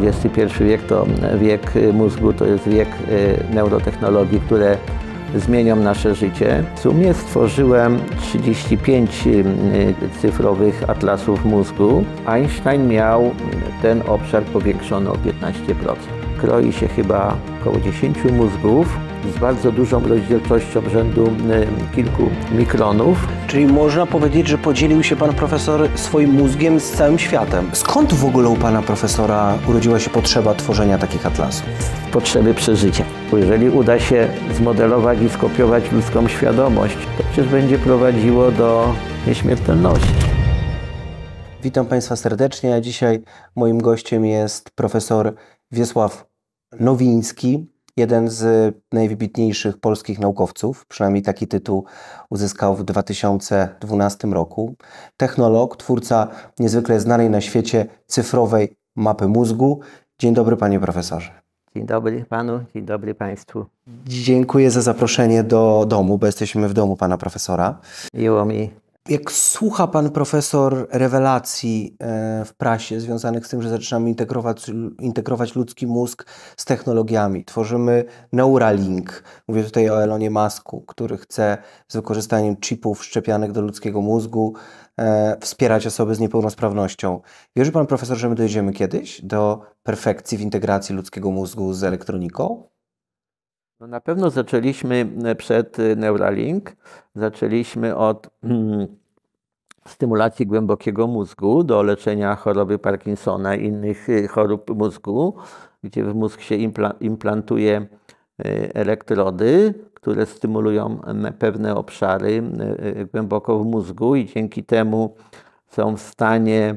XXI wiek to wiek y, mózgu, to jest wiek y, neurotechnologii, które zmienią nasze życie. W sumie stworzyłem 35 y, cyfrowych atlasów mózgu. Einstein miał ten obszar powiększony o 15%. Kroi się chyba około 10 mózgów, z bardzo dużą rozdzielczością rzędu kilku mikronów. Czyli można powiedzieć, że podzielił się pan profesor swoim mózgiem z całym światem. Skąd w ogóle u pana profesora urodziła się potrzeba tworzenia takich atlasów? Potrzeby przeżycia. Jeżeli uda się zmodelować i skopiować ludzką świadomość, to przecież będzie prowadziło do nieśmiertelności. Witam Państwa serdecznie. A dzisiaj moim gościem jest profesor Wiesław Nowiński, jeden z najwybitniejszych polskich naukowców, przynajmniej taki tytuł uzyskał w 2012 roku. Technolog, twórca niezwykle znanej na świecie cyfrowej mapy mózgu. Dzień dobry, panie profesorze. Dzień dobry panu, dzień dobry państwu. Dziękuję za zaproszenie do domu, bo jesteśmy w domu pana profesora. Miło mi jak słucha pan profesor rewelacji e, w prasie związanych z tym, że zaczynamy integrować, integrować ludzki mózg z technologiami, tworzymy Neuralink, mówię tutaj o Elonie Masku, który chce z wykorzystaniem chipów szczepianych do ludzkiego mózgu e, wspierać osoby z niepełnosprawnością. Wierzy pan profesor, że my dojdziemy kiedyś do perfekcji w integracji ludzkiego mózgu z elektroniką? No na pewno zaczęliśmy e, przed e, Neuralink, zaczęliśmy od mm, stymulacji głębokiego mózgu do leczenia choroby Parkinsona i innych e, chorób mózgu, gdzie w mózg się implantuje elektrody, które stymulują pewne obszary głęboko w mózgu i dzięki temu są w stanie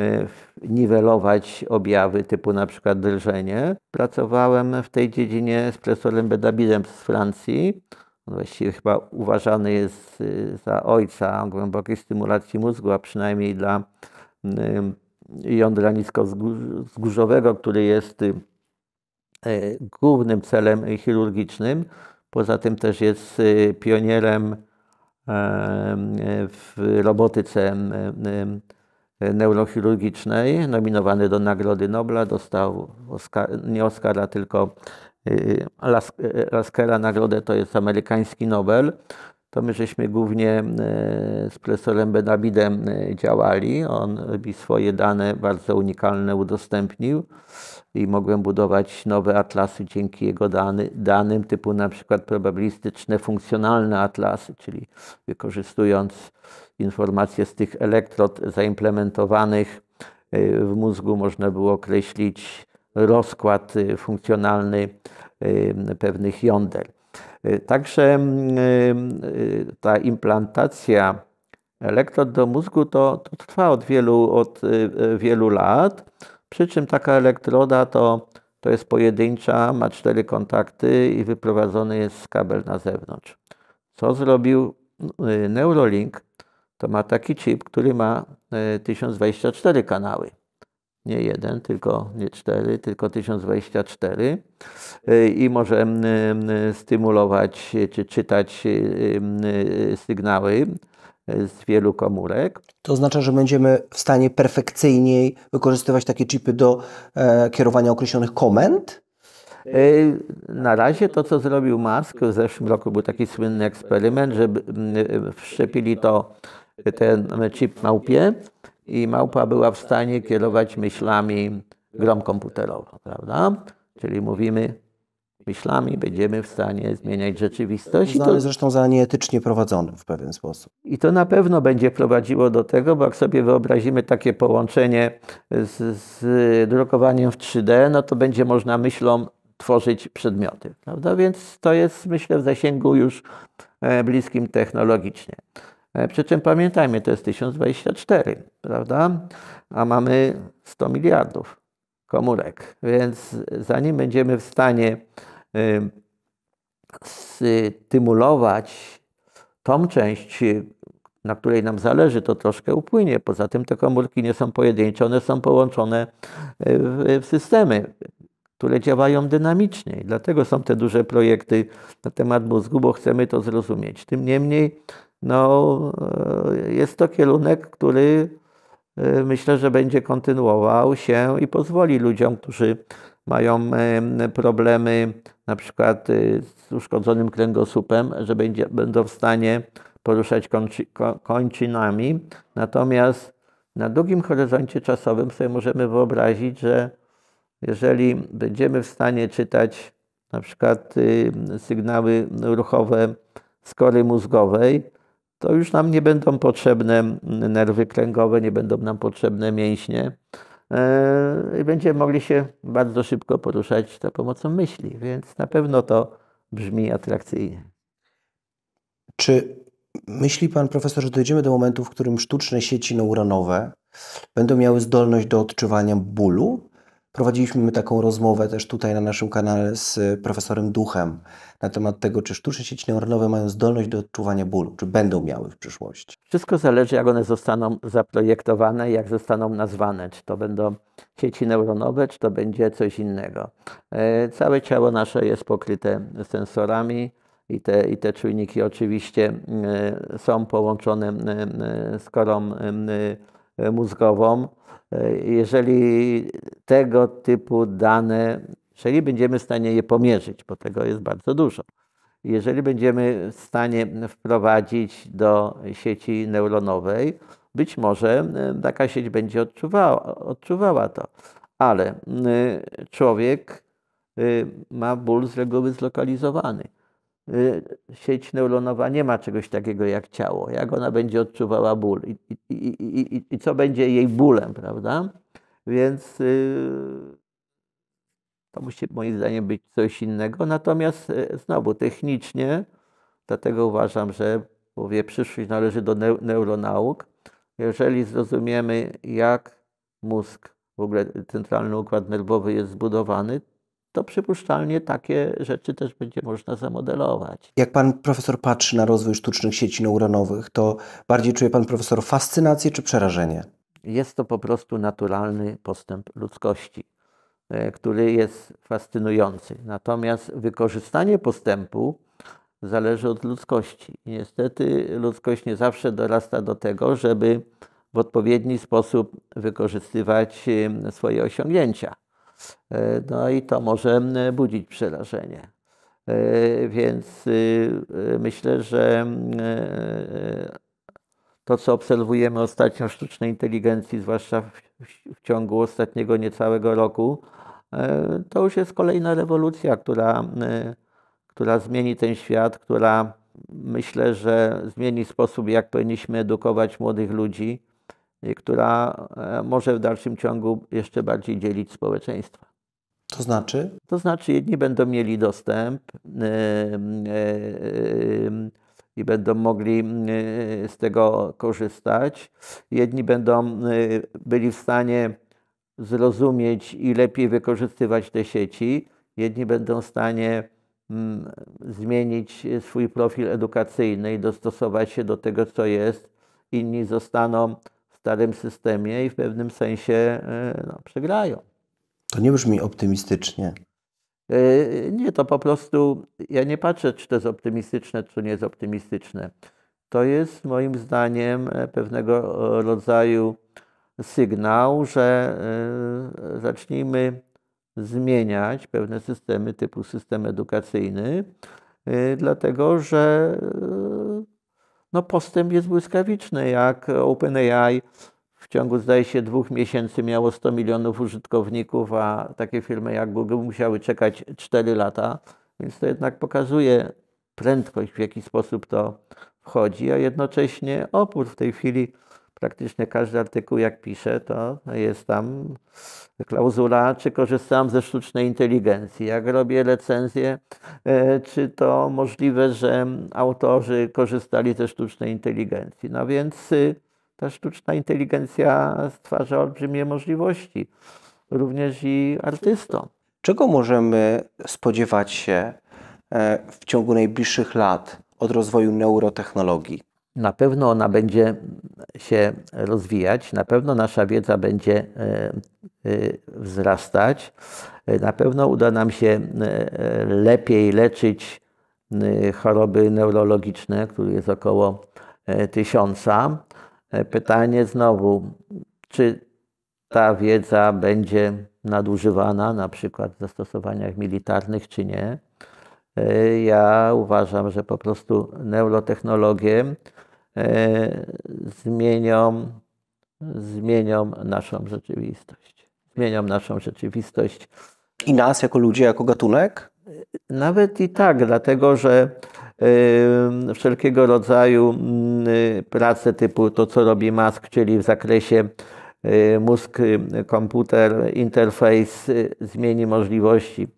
Y, niwelować objawy typu na przykład drżenie. Pracowałem w tej dziedzinie z profesorem Bedabidem z Francji. On właściwie chyba uważany jest y, za ojca głębokiej stymulacji mózgu, a przynajmniej dla y, jądra niskozgórzowego, który jest głównym celem chirurgicznym. Poza tym też jest pionierem w robotyce neurochirurgicznej, nominowany do Nagrody Nobla, dostał Oscar, nie Oscara, tylko y, y, Las, Laskera y, Nagrodę, to jest amerykański Nobel. To my żeśmy głównie z profesorem Benabidem działali. On mi swoje dane bardzo unikalne udostępnił i mogłem budować nowe atlasy dzięki jego dany, danym, typu na przykład probabilistyczne, funkcjonalne atlasy, czyli wykorzystując informacje z tych elektrod zaimplementowanych y, w mózgu można było określić rozkład y, funkcjonalny y, pewnych jąder. Także mm, ta implantacja elektrod do mózgu to, to trwa od wielu, od wielu lat, przy czym taka elektroda to, to jest pojedyncza, ma cztery kontakty i wyprowadzony jest kabel na zewnątrz. Co zrobił Neurolink? to ma taki chip, który ma 1024 e, kanały. Nie jeden, tylko nie cztery, tylko 1024 e, i może stymulować czy czytać e, sygnały z wielu komórek. To oznacza, że będziemy w stanie perfekcyjniej wykorzystywać takie chipy do e, kierowania określonych komend? Na razie to, co zrobił Musk, w zeszłym roku był taki słynny eksperyment, że wszczepili to ten chip małpie i małpa była w stanie kierować myślami grom komputerową, prawda? Czyli mówimy, myślami będziemy w stanie zmieniać rzeczywistość. Znany no, to, zresztą za nieetycznie prowadzony w pewien sposób. I to na pewno będzie prowadziło do tego, bo jak sobie wyobrazimy takie połączenie z, z drukowaniem w 3D, no to będzie można myślą tworzyć przedmioty, prawda? Więc to jest, myślę, w zasięgu już e, bliskim technologicznie. E, przy czym pamiętajmy, to jest 1024, prawda? A mamy 100 miliardów komórek, więc zanim będziemy w stanie y, stymulować tą część, na której nam zależy, to troszkę upłynie. Poza tym te komórki nie są pojedyncze, one są połączone y, w systemy, które działają dynamicznie. I dlatego są te duże projekty na temat mózgu, bo chcemy to zrozumieć. Tym niemniej no, e, jest to kierunek, który e, myślę, że będzie kontynuował się i pozwoli ludziom, którzy mają e, problemy na przykład z uszkodzonym kręgosłupem, że będzie, będą w stanie poruszać kończy, kończynami. Natomiast na długim horyzoncie czasowym sobie możemy wyobrazić, że jeżeli będziemy w stanie czytać na przykład sygnały ruchowe skory mózgowej, to już nam nie będą potrzebne nerwy kręgowe, nie będą nam potrzebne mięśnie e, i będziemy mogli się bardzo szybko poruszać za pomocą myśli, więc na pewno to brzmi atrakcyjnie. Czy myśli Pan Profesor, że dojdziemy do momentu, w którym sztuczne sieci neuronowe będą miały zdolność do odczuwania bólu? Prowadziliśmy taką rozmowę też tutaj na naszym kanale z profesorem Duchem na temat tego, czy sztuczne sieci neuronowe mają zdolność do odczuwania bólu, czy będą miały w przyszłości. Wszystko zależy, jak one zostaną zaprojektowane, jak zostaną nazwane. Czy to będą sieci neuronowe, czy to będzie coś innego. E, całe ciało nasze jest pokryte sensorami, i te, i te czujniki oczywiście e, są połączone e, z korą mózgową. Jeżeli tego typu dane, jeżeli będziemy w stanie je pomierzyć, bo tego jest bardzo dużo, jeżeli będziemy w stanie wprowadzić do sieci neuronowej, być może e, taka sieć będzie odczuwała, odczuwała to. Ale e, człowiek e, ma ból z reguły zlokalizowany. Sieć neuronowa nie ma czegoś takiego jak ciało. Jak ona będzie odczuwała ból i, i, i, i co będzie jej bólem, prawda? Więc y, to musi moim zdaniem być coś innego. Natomiast y, znowu technicznie, dlatego uważam, że mówię, przyszłość należy do neuronauk. Jeżeli zrozumiemy, jak mózg, w ogóle centralny układ nerwowy jest zbudowany, to przypuszczalnie takie rzeczy też będzie można zamodelować. Jak pan profesor patrzy na rozwój sztucznych sieci neuronowych, to bardziej czuje pan profesor fascynację czy przerażenie? Jest to po prostu naturalny postęp ludzkości, e, który jest fascynujący. Natomiast wykorzystanie postępu zależy od ludzkości. niestety ludzkość nie zawsze dorasta do tego, żeby w odpowiedni sposób wykorzystywać swoje osiągnięcia. E, no i to może budzić przerażenie. E, więc y, y, myślę, że to, co obserwujemy ostatnio sztucznej inteligencji, zwłaszcza w, w ciągu ostatniego niecałego roku, e, to już jest kolejna rewolucja, która, e, która zmieni ten świat, która myślę, że zmieni sposób, jak powinniśmy edukować młodych ludzi, która e, może w dalszym ciągu jeszcze bardziej dzielić społeczeństwo. To znaczy? To znaczy, jedni będą mieli dostęp, yy, yy, i będą mogli mm, y, z tego korzystać. Jedni będą y, byli w stanie zrozumieć i lepiej wykorzystywać te sieci, jedni będą w stanie mm, zmienić swój profil edukacyjny i dostosować się do tego, co jest, inni zostaną w starym systemie i w pewnym sensie y, no, przegrają. To nie brzmi optymistycznie. Yy, nie, to po prostu ja nie patrzę, czy to jest optymistyczne, czy nie jest optymistyczne. To jest moim zdaniem e, pewnego e, rodzaju sygnał, że e, zacznijmy zmieniać pewne systemy typu system edukacyjny, dlatego że no postęp jest błyskawiczny, jak OpenAI ciągu, zdaje się, dwóch miesięcy miało 100 milionów użytkowników, a takie firmy jak Google musiały czekać 4 lata, więc to jednak pokazuje prędkość, w jaki sposób to wchodzi, a jednocześnie opór w tej chwili. Praktycznie każdy artykuł, jak piszę, to no, jest tam klauzula, czy korzystam ze sztucznej inteligencji. Jak robię recenzję, e, czy to możliwe, że autorzy korzystali ze sztucznej inteligencji. No więc y, ta sztuczna inteligencja stwarza olbrzymie możliwości, również i artystom. Czego możemy spodziewać się e, w ciągu najbliższych lat od rozwoju neurotechnologii? Na pewno ona będzie się rozwijać, na pewno nasza wiedza będzie e, e, wzrastać, na pewno uda nam się lepiej leczyć choroby neurologiczne, które jest około tysiąca. E, pytanie znowu, czy ta wiedza będzie nadużywana na przykład w zastosowaniach militarnych, czy nie. E, ja uważam, że po prostu neurotechnologie e, zmienią, zmienią naszą rzeczywistość. Zmienią naszą rzeczywistość. I nas jako ludzi, jako gatunek? Nawet i tak, dlatego że wszelkiego rodzaju mm, y, prace typu to, co robi Mask, czyli w zakresie y, mózg, y, komputer, interfejs zmieni możliwości.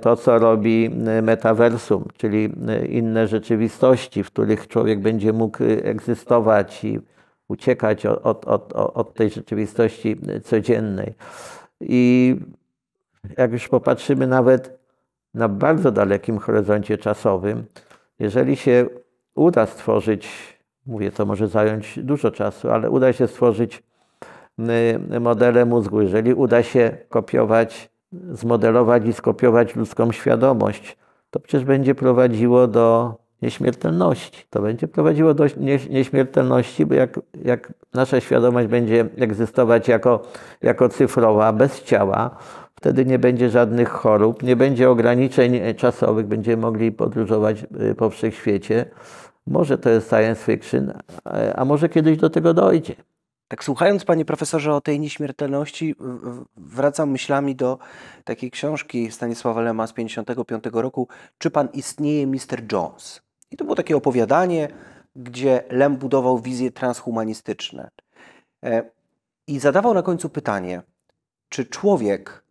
To, co robi metaversum, czyli inne rzeczywistości, w których człowiek będzie mógł egzystować i uciekać od, od, od tej rzeczywistości codziennej. I jak już popatrzymy nawet na bardzo dalekim horyzoncie czasowym, jeżeli się uda stworzyć, mówię, to może zająć dużo czasu, ale uda się stworzyć y, modele mózgu, jeżeli uda się kopiować, zmodelować i skopiować ludzką świadomość, to przecież będzie prowadziło do nieśmiertelności. To będzie prowadziło do nieśmiertelności, bo jak, jak nasza świadomość będzie egzystować jako, jako cyfrowa, bez ciała, Wtedy nie będzie żadnych chorób, nie będzie ograniczeń czasowych, będziemy mogli podróżować y, po wszechświecie. Może to jest science fiction, a może kiedyś do tego dojdzie. Tak słuchając Panie Profesorze o tej nieśmiertelności, wracam myślami do takiej książki Stanisława Lema z 55 roku Czy Pan istnieje Mr. Jones? I to było takie opowiadanie, gdzie Lem budował wizje transhumanistyczne. E, I zadawał na końcu pytanie, czy człowiek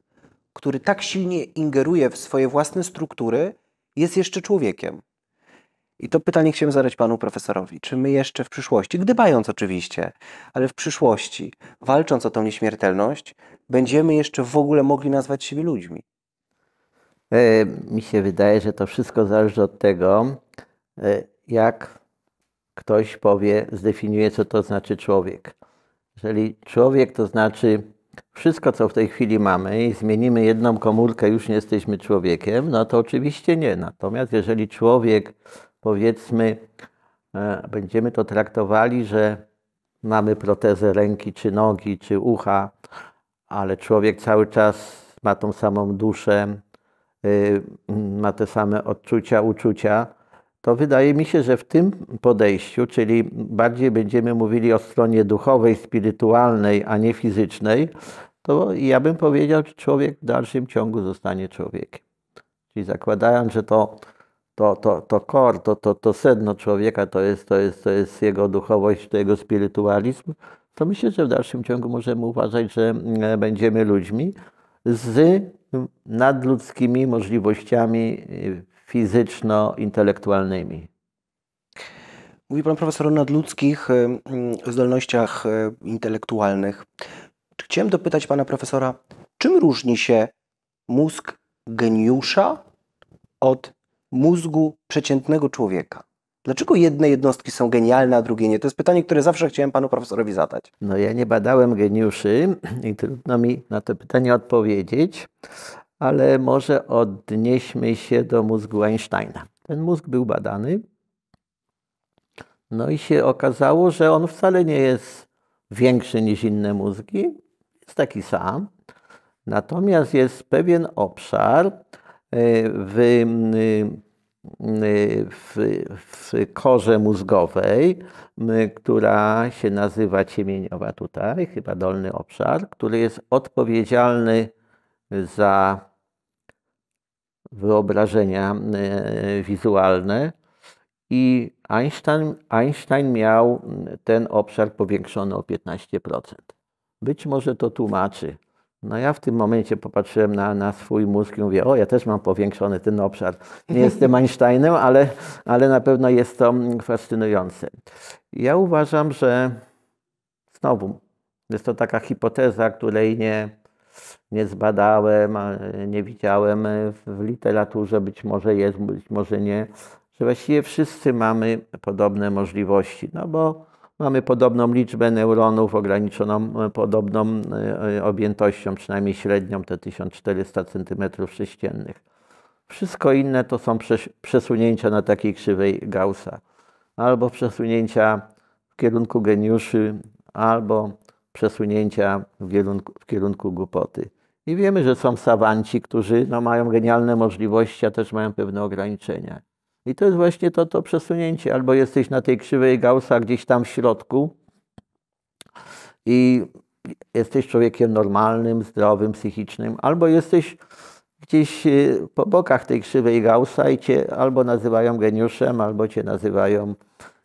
który tak silnie ingeruje w swoje własne struktury, jest jeszcze człowiekiem. I to pytanie chciałem zadać panu profesorowi. Czy my jeszcze w przyszłości, gdybając oczywiście, ale w przyszłości, walcząc o tą nieśmiertelność, będziemy jeszcze w ogóle mogli nazwać siebie ludźmi? E, mi się wydaje, że to wszystko zależy od tego, e, jak ktoś powie, zdefiniuje, co to znaczy człowiek. Jeżeli człowiek to znaczy wszystko, co w tej chwili mamy i zmienimy jedną komórkę, już nie jesteśmy człowiekiem, no to oczywiście nie. Natomiast jeżeli człowiek, powiedzmy, e, będziemy to traktowali, że mamy protezę ręki, czy nogi, czy ucha, ale człowiek cały czas ma tą samą duszę, y, ma te same odczucia, uczucia, to wydaje mi się, że w tym podejściu, czyli bardziej będziemy mówili o stronie duchowej, spirytualnej, a nie fizycznej, to ja bym powiedział, że człowiek w dalszym ciągu zostanie człowiekiem. Czyli zakładając, że to, to, to, to kor, to, to, to sedno człowieka, to jest, to, jest, to jest jego duchowość, to jego spirytualizm, to myślę, że w dalszym ciągu możemy uważać, że e, będziemy ludźmi z nadludzkimi możliwościami e, fizyczno-intelektualnymi. Mówi pan profesor o nadludzkich zdolnościach e, intelektualnych. Chciałem dopytać pana profesora, czym różni się mózg geniusza od mózgu przeciętnego człowieka? Dlaczego jedne jednostki są genialne, a drugie nie? To jest pytanie, które zawsze chciałem panu profesorowi zadać. No ja nie badałem geniuszy i trudno mi na to pytanie odpowiedzieć, ale może odnieśmy się do mózgu Einsteina. Ten mózg był badany, no i się okazało, że on wcale nie jest większy niż inne mózgi, jest taki sam. Natomiast jest pewien obszar e, w, e, w, w korze mózgowej, która się nazywa ciemieniowa tutaj, chyba dolny obszar, który jest odpowiedzialny za wyobrażenia e, wizualne i Einstein, Einstein miał ten obszar powiększony o 15%. Być może to tłumaczy. No ja w tym momencie popatrzyłem na, na swój mózg i mówię, o ja też mam powiększony ten obszar. Nie jestem Einsteinem, ale, ale na pewno jest to fascynujące. Ja uważam, że znowu jest to taka hipoteza, której nie, nie zbadałem, nie widziałem e, w literaturze, być może jest, być może nie, że właściwie wszyscy mamy podobne możliwości, no bo mamy podobną liczbę neuronów, ograniczoną e, podobną e, objętością, przynajmniej średnią, te 1400 cm3. Wszystko inne to są przesunięcia na takiej krzywej Gaussa, albo przesunięcia w kierunku geniuszy, albo przesunięcia w kierunku, w kierunku głupoty. I wiemy, że są sawanci, którzy no, mają genialne możliwości, a też mają pewne ograniczenia. I to jest właśnie to, to przesunięcie. Albo jesteś na tej krzywej Gaussa gdzieś tam w środku i jesteś człowiekiem normalnym, zdrowym, psychicznym, albo jesteś gdzieś y, po bokach tej krzywej Gaussa i cię albo nazywają geniuszem, albo cię nazywają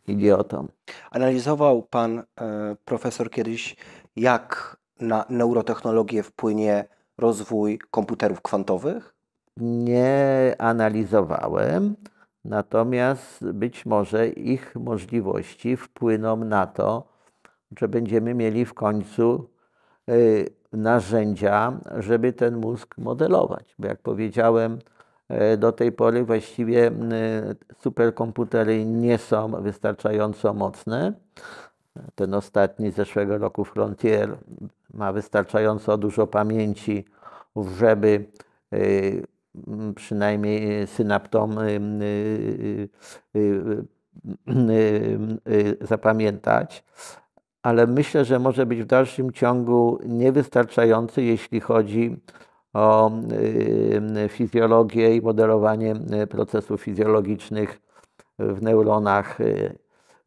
idiotą. Analizował pan e, profesor kiedyś, jak na neurotechnologię wpłynie rozwój komputerów kwantowych? Nie analizowałem, natomiast być może ich możliwości wpłyną na to, że będziemy mieli w końcu y, narzędzia, żeby ten mózg modelować. Bo jak powiedziałem, y, do tej pory właściwie y, superkomputery nie są wystarczająco mocne, ten ostatni z zeszłego roku Frontier ma wystarczająco dużo pamięci, żeby y, przynajmniej synaptom y, y, zapamiętać, ale myślę, że może być w dalszym ciągu niewystarczający, jeśli chodzi o fizjologię i modelowanie procesów fizjologicznych w neuronach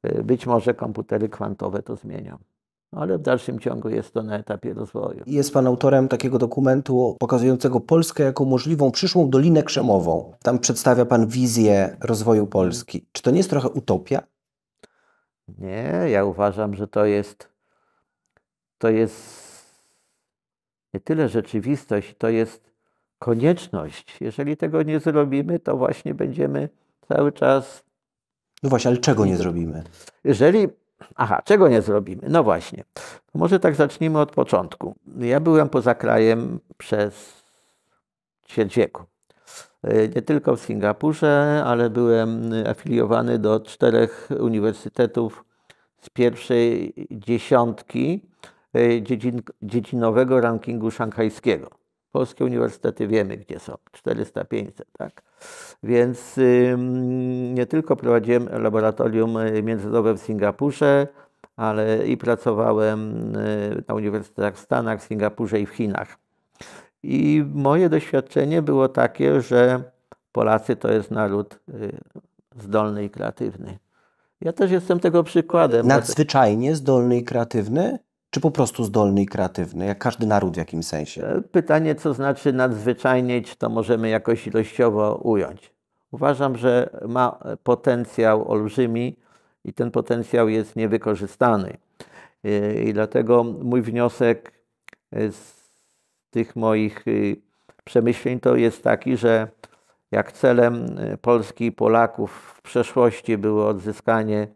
E, być może komputery kwantowe to zmienią no, ale w dalszym ciągu jest to na etapie rozwoju. Jest Pan autorem takiego dokumentu pokazującego Polskę jako możliwą przyszłą Dolinę Krzemową. Tam przedstawia Pan wizję rozwoju Polski. Czy to nie jest trochę utopia? Nie, ja uważam, że to jest to jest nie tyle rzeczywistość, to jest konieczność. Jeżeli tego nie zrobimy, to właśnie będziemy cały czas no właśnie, ale czego nie zrobimy? Jeżeli. Aha, czego nie zrobimy? No właśnie. Może tak zacznijmy od początku. Ja byłem poza krajem przez ćwierć wieku. Y, nie tylko w Singapurze, ale byłem afiliowany do czterech uniwersytetów z pierwszej dziesiątki y, dziedzin, dziedzinowego rankingu szanghajskiego. Polskie uniwersytety wiemy, gdzie są, 400-500, tak? Więc nie tylko prowadziłem laboratorium y, międzynarodowe w Singapurze, ale i pracowałem y, na uniwersytetach w Stanach, w Singapurze i w Chinach. I moje doświadczenie było takie, że Polacy to jest naród y, zdolny i kreatywny. Ja też jestem tego przykładem. Nadzwyczajnie zdolny i kreatywny? czy po prostu zdolny i kreatywny, jak każdy naród w jakimś sensie? E, pytanie, co znaczy nadzwyczajnie, czy to możemy jakoś ilościowo ująć. Uważam, że ma potencjał olbrzymi i ten potencjał jest niewykorzystany. E, I dlatego mój wniosek e, z tych moich przemyśleń to jest taki, że jak celem Polski i Polaków w przeszłości było odzyskanie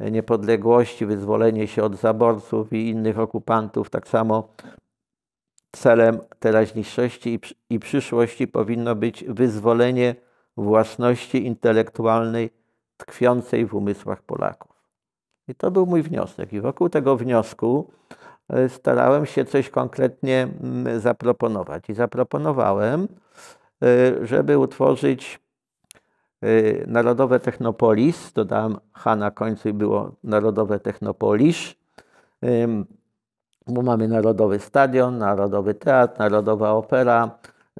niepodległości, wyzwolenie się od zaborców i innych okupantów, tak samo celem teraźniejszości i, przyszłości powinno być wyzwolenie własności intelektualnej tkwiącej w umysłach Polaków. I to był mój wniosek. I wokół tego wniosku e, starałem się coś konkretnie mm, zaproponować. I zaproponowałem, e, żeby utworzyć Y, Narodowe Technopolis, dodałem H na końcu i było Narodowe Technopolisz, bo mamy Narodowy Stadion, Narodowy Teatr, Narodowa Opera,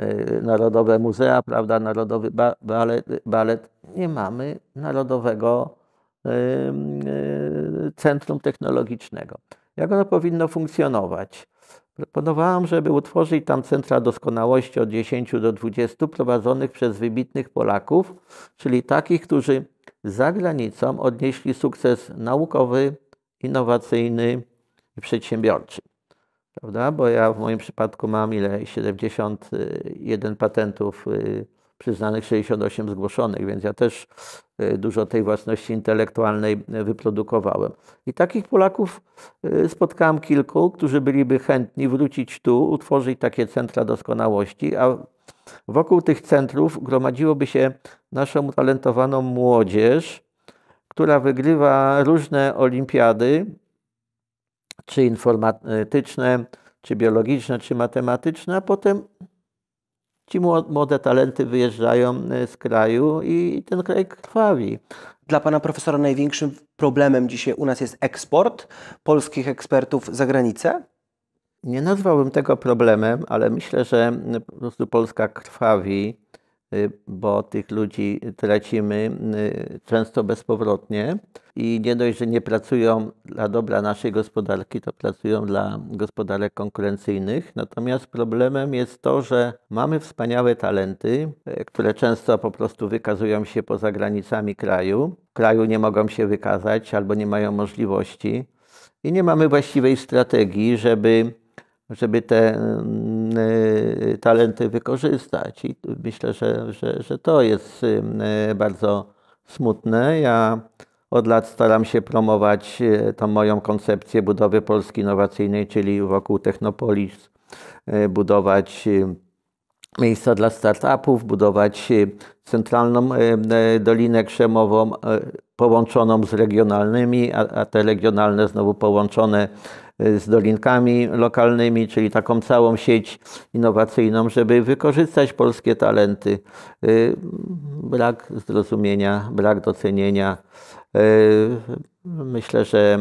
y, Narodowe Muzea, prawda, Narodowy ba balet, balet. Nie mamy Narodowego y, Centrum Technologicznego. Jak ono powinno funkcjonować? Proponowałam, żeby utworzyć tam centra doskonałości od 10 do 20 prowadzonych przez wybitnych Polaków, czyli takich, którzy za granicą odnieśli sukces naukowy, innowacyjny i przedsiębiorczy. Prawda? Bo ja w moim przypadku mam ile? 71 patentów y, przyznanych 68 zgłoszonych, więc ja też e, dużo tej własności intelektualnej e, wyprodukowałem. I takich Polaków e, spotkałem kilku, którzy byliby chętni wrócić tu, utworzyć takie centra doskonałości, a wokół tych centrów gromadziłoby się naszą utalentowaną młodzież, która wygrywa różne olimpiady, czy informatyczne, czy biologiczne, czy matematyczne, a potem ci młode talenty wyjeżdżają e, z kraju i ten kraj krwawi. Dla pana profesora największym problemem dzisiaj u nas jest eksport polskich ekspertów za granicę? Nie nazwałbym tego problemem, ale myślę, że po prostu Polska krwawi Y, bo tych ludzi tracimy y, często bezpowrotnie i nie dość, że nie pracują dla dobra naszej gospodarki, to pracują dla gospodarek konkurencyjnych. Natomiast problemem jest to, że mamy wspaniałe talenty, e, które często po prostu wykazują się poza granicami kraju. W kraju nie mogą się wykazać albo nie mają możliwości i nie mamy właściwej strategii, żeby żeby te Y, talenty wykorzystać. I myślę, że, że, że to jest y, y, bardzo smutne. Ja od lat staram się promować tą moją koncepcję budowy Polski innowacyjnej, czyli wokół Technopolis budować miejsca dla startupów, budować y, centralną y, y, Dolinę Krzemową połączoną z regionalnymi, a, a te regionalne znowu połączone z dolinkami lokalnymi, czyli taką całą sieć innowacyjną, żeby wykorzystać polskie talenty. Brak zrozumienia, brak docenienia. Myślę, że,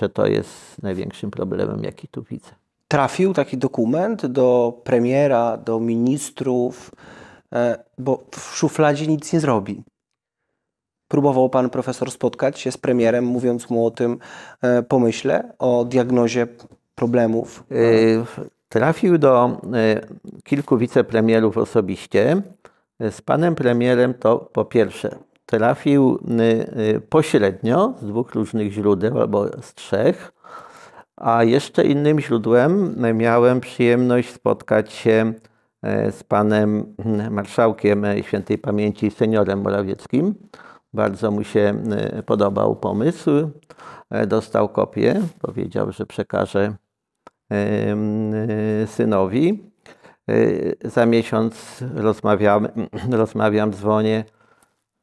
że to jest największym problemem, jaki tu widzę trafił taki dokument do premiera, do ministrów, e, bo w szufladzie nic nie zrobi. Próbował pan profesor spotkać się z premierem, mówiąc mu o tym e, pomyśle, o diagnozie problemów. E, trafił do kilku wicepremierów osobiście. Z panem premierem to po pierwsze trafił pośrednio z dwóch różnych źródeł albo z trzech. A jeszcze innym źródłem miałem przyjemność spotkać się e, z panem mm, marszałkiem e, świętej pamięci seniorem Morawieckim. Bardzo mu się e, podobał pomysł. Dostał kopię, powiedział, że przekaże synowi. Za miesiąc rozmawiam, rozmawiam dzwonię.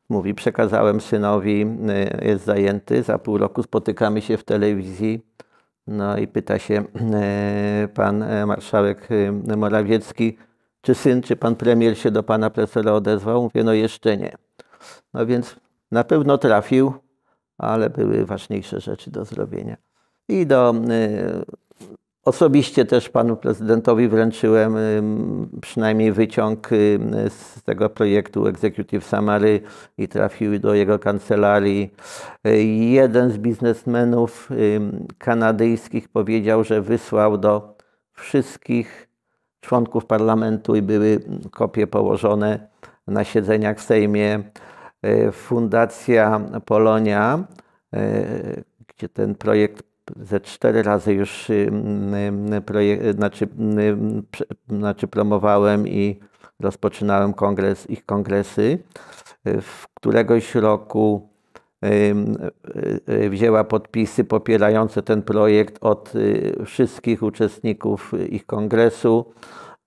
Mówi, przekazałem synowi, jest zajęty, za pół roku spotykamy się w telewizji no i pyta się e, pan e, marszałek e, Morawiecki, czy syn, czy pan premier się do pana profesora odezwał? Mówię, no jeszcze nie. No więc na pewno trafił, ale były ważniejsze rzeczy do zrobienia. I do Osobiście też panu prezydentowi wręczyłem przynajmniej wyciąg z tego projektu Executive Summary i trafił do jego kancelarii. Jeden z biznesmenów kanadyjskich powiedział, że wysłał do wszystkich członków parlamentu i były kopie położone na siedzeniach w Sejmie. Yy, Fundacja Polonia, yy, gdzie ten projekt ze cztery razy już y, y, projekt, znaczy, y, znaczy promowałem i rozpoczynałem kongres, ich kongresy. W któregoś roku wzięła podpisy popierające ten projekt od wszystkich uczestników ich kongresu.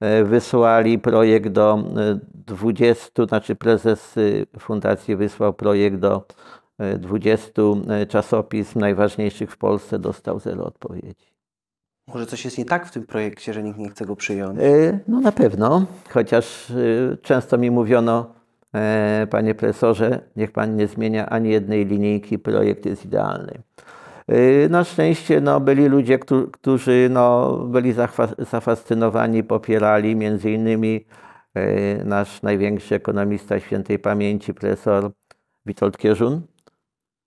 E, wysłali projekt do 20, znaczy prezes fundacji wysłał projekt do 20 e, czasopism najważniejszych w Polsce dostał zero odpowiedzi. Może coś jest nie tak w tym projekcie, że nikt nie chce go przyjąć? E, no na pewno, chociaż e, często mi mówiono, panie profesorze, niech pan nie zmienia ani jednej linijki, projekt jest idealny. Na szczęście no, byli ludzie, którzy no, byli zafascynowani, popierali, między innymi nasz największy ekonomista świętej pamięci, profesor Witold Kierzun,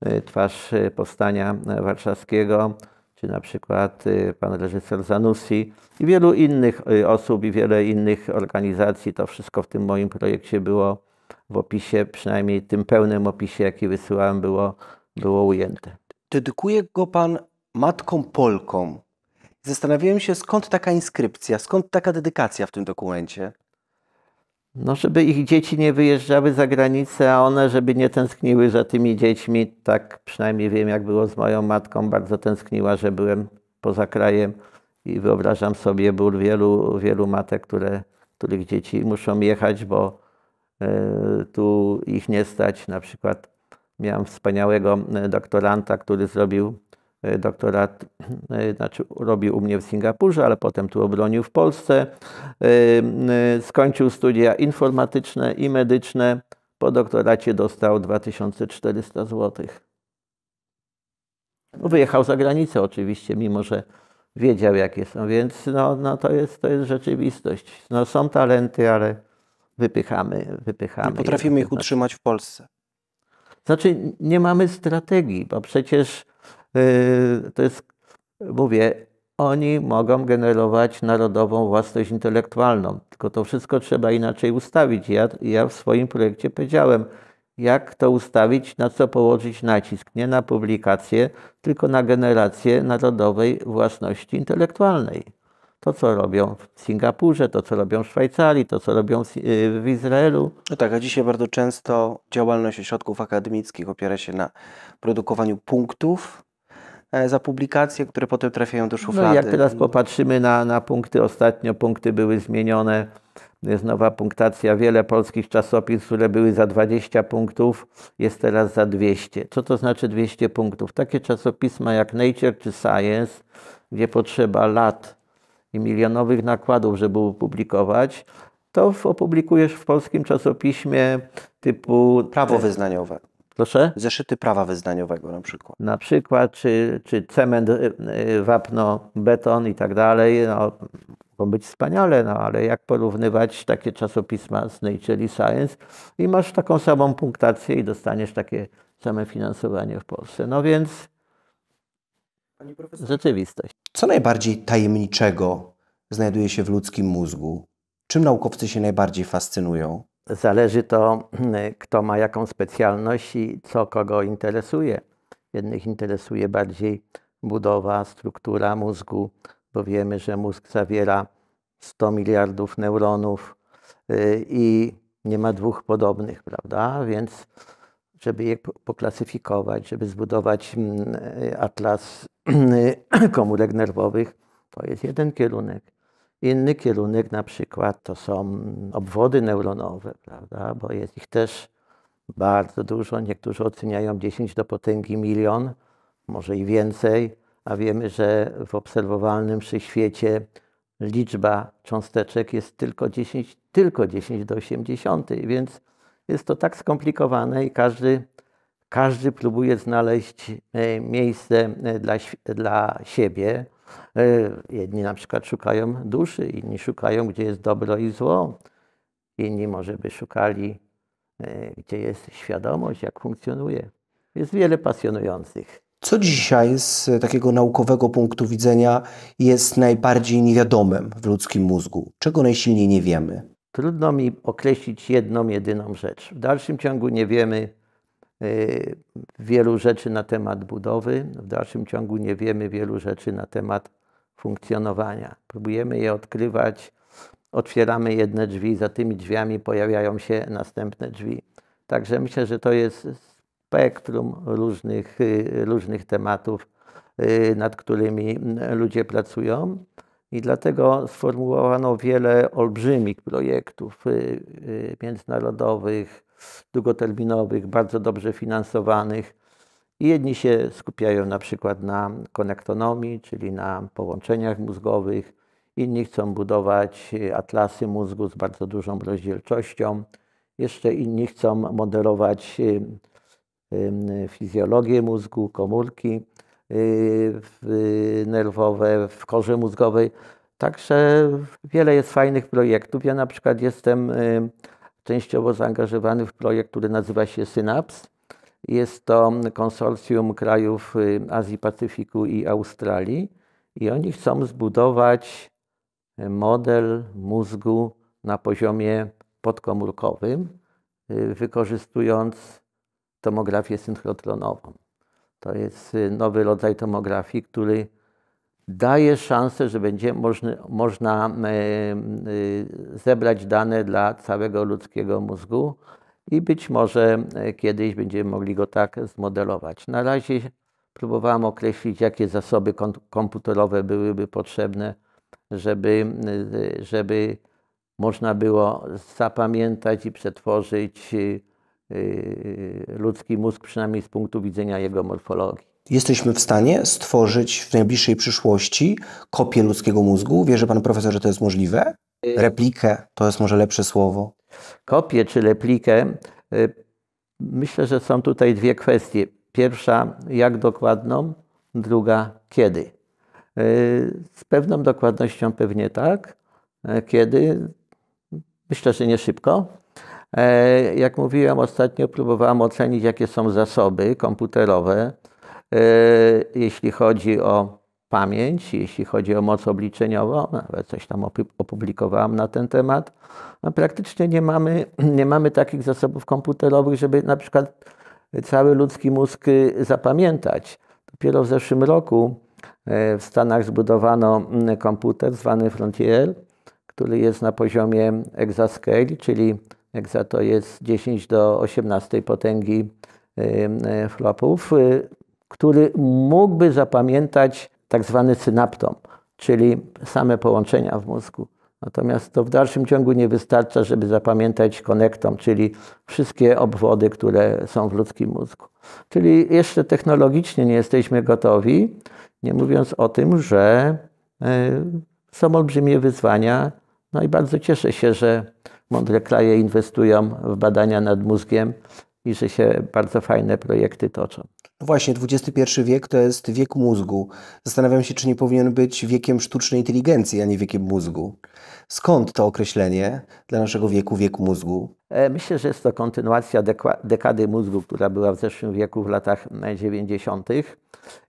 Y, twarz y, powstania y, warszawskiego, czy na przykład pan reżyser Zanussi i wielu innych osób i wiele innych organizacji. To wszystko w tym moim projekcie było w opisie, przynajmniej tym pełnym opisie, jaki wysyłałem, było, było ujęte. Dedykuje go pan matkom Polkom. Zastanawiałem się, skąd taka inskrypcja, skąd taka dedykacja w tym dokumencie? no żeby ich dzieci nie wyjeżdżały za granicę, a one żeby nie tęskniły za tymi dziećmi. Tak przynajmniej wiem, jak było z moją matką. Bardzo tęskniła, że byłem poza krajem i wyobrażam sobie ból wielu, wielu matek, które, których dzieci muszą jechać, bo y, tu ich nie stać. Na przykład miałem wspaniałego e, doktoranta, który zrobił E, doktorat e, znaczy robił u mnie w Singapurze, ale potem tu obronił w Polsce. E, skończył studia informatyczne i medyczne. Po doktoracie dostał 2400 zł. No, wyjechał za granicę oczywiście, mimo że wiedział jakie są, więc no, no to, jest, to jest rzeczywistość. No, są talenty, ale wypychamy, wypychamy. Nie potrafimy ich utrzymać w Polsce. Znaczy nie mamy strategii, bo przecież Y, to jest, mówię, oni mogą generować narodową własność intelektualną, tylko to wszystko trzeba inaczej ustawić. Ja, ja w swoim projekcie powiedziałem, jak to ustawić, na co położyć nacisk, nie na publikację, tylko na generację narodowej własności intelektualnej. To, co robią w Singapurze, to, co robią w Szwajcarii, to, co robią w y, Izraelu. No tak, a dzisiaj bardzo często działalność ośrodków akademickich opiera się na produkowaniu punktów, E, za publikacje, które potem trafiają do no szuflady. No, jak teraz popatrzymy na, na punkty, ostatnio punkty były zmienione, jest nowa punktacja, wiele polskich czasopism, które były za 20 punktów, jest teraz za 200. Co to znaczy 200 punktów? Takie czasopisma jak Nature czy Science, gdzie potrzeba lat i milionowych nakładów, żeby opublikować, to opublikujesz w polskim czasopiśmie typu... Prawo wyznaniowe. Proszę? Zeszyty prawa wyznaniowego na przykład. Na przykład, czy, czy cement, y, y, wapno, beton i tak dalej. No, mogą być wspaniale, no ale jak porównywać takie czasopisma z Nature i Science i masz taką samą punktację i dostaniesz takie same finansowanie w Polsce. No więc rzeczywistość. Co najbardziej tajemniczego znajduje się w ludzkim mózgu? Czym naukowcy się najbardziej fascynują? zależy to, mm, kto ma jaką specjalność i co kogo interesuje. Jednych interesuje bardziej budowa, struktura mózgu, bo wiemy, że mózg zawiera 100 miliardów neuronów y, i nie ma dwóch podobnych, prawda? Więc żeby je poklasyfikować, żeby zbudować mm, atlas y, komórek nerwowych, to jest jeden kierunek. Inny kierunek na przykład to są obwody neuronowe, prawda? bo jest ich też bardzo dużo. Niektórzy oceniają 10 do potęgi milion, może i więcej, a wiemy, że w obserwowalnym wszechświecie liczba cząsteczek jest tylko 10, tylko 10 do 80, więc jest to tak skomplikowane i każdy, każdy próbuje znaleźć e, miejsce e, dla, dla siebie. E, jedni na przykład szukają duszy, inni szukają, gdzie jest dobro i zło. Inni może by szukali, e, gdzie jest świadomość, jak funkcjonuje. Jest wiele pasjonujących. Co dzisiaj z takiego naukowego punktu widzenia jest najbardziej niewiadomym w ludzkim mózgu? Czego najsilniej nie wiemy? Trudno mi określić jedną, jedyną rzecz. W dalszym ciągu nie wiemy, Y, wielu rzeczy na temat budowy, w dalszym ciągu nie wiemy wielu rzeczy na temat funkcjonowania. Próbujemy je odkrywać, otwieramy jedne drzwi, za tymi drzwiami pojawiają się następne drzwi. Także myślę, że to jest spektrum różnych, y, różnych tematów, y, nad którymi ludzie pracują. I dlatego sformułowano wiele olbrzymich projektów międzynarodowych, długoterminowych, bardzo dobrze finansowanych. I jedni się skupiają na przykład na konektonomii, czyli na połączeniach mózgowych, inni chcą budować atlasy mózgu z bardzo dużą rozdzielczością, jeszcze inni chcą modelować y, y, y, fizjologię mózgu, komórki nerwowe, w korze mózgowej. Także wiele jest fajnych projektów. Ja na przykład jestem częściowo zaangażowany w projekt, który nazywa się Synaps. Jest to konsorcjum krajów y, Azji, Pacyfiku i Australii i oni chcą zbudować y, model mózgu na poziomie podkomórkowym, y, wykorzystując tomografię synchrotronową. To jest nowy rodzaj tomografii, który daje szansę, że będzie można, można e, e, zebrać dane dla całego ludzkiego mózgu i być może e, kiedyś będziemy mogli go tak zmodelować. Na razie próbowałem określić, jakie zasoby komputerowe byłyby potrzebne, żeby, żeby można było zapamiętać i przetworzyć ludzki mózg, przynajmniej z punktu widzenia jego morfologii jesteśmy w stanie stworzyć w najbliższej przyszłości kopię ludzkiego mózgu? Wierzy pan profesor, że to jest możliwe? Replikę to jest może lepsze słowo. Kopię czy replikę? Y, myślę, że są tutaj dwie kwestie. Pierwsza, jak dokładną, druga, kiedy. Y, z pewną dokładnością pewnie tak. Y, kiedy? Myślę, że nie szybko. Jak mówiłem ostatnio, próbowałem ocenić, jakie są zasoby komputerowe E, jeśli chodzi o pamięć, jeśli chodzi o moc obliczeniową, nawet coś tam opublikowałam na ten temat. No, praktycznie nie mamy, nie mamy takich zasobów komputerowych, żeby na przykład cały ludzki mózg y, zapamiętać. Dopiero w zeszłym roku e, w Stanach zbudowano komputer zwany Frontier, który jest na poziomie exascale, czyli exa to jest 10 do 18 potęgi y, y, flopów który mógłby zapamiętać tak zwany synaptom, czyli same połączenia w mózgu. Natomiast to w dalszym ciągu nie wystarcza, żeby zapamiętać konektom, czyli wszystkie obwody, które są w ludzkim mózgu. Czyli jeszcze technologicznie nie jesteśmy gotowi, nie mówiąc o tym, że e, są olbrzymie wyzwania. No i bardzo cieszę się, że mądre kraje inwestują w badania nad mózgiem i że się bardzo fajne projekty toczą. No właśnie, XXI wiek to jest wiek mózgu. Zastanawiam się, czy nie powinien być wiekiem sztucznej inteligencji, a nie wiekiem mózgu. Skąd to określenie dla naszego wieku, wieku mózgu? E, myślę, że jest to kontynuacja dekady mózgu, która była w zeszłym wieku, w latach 90.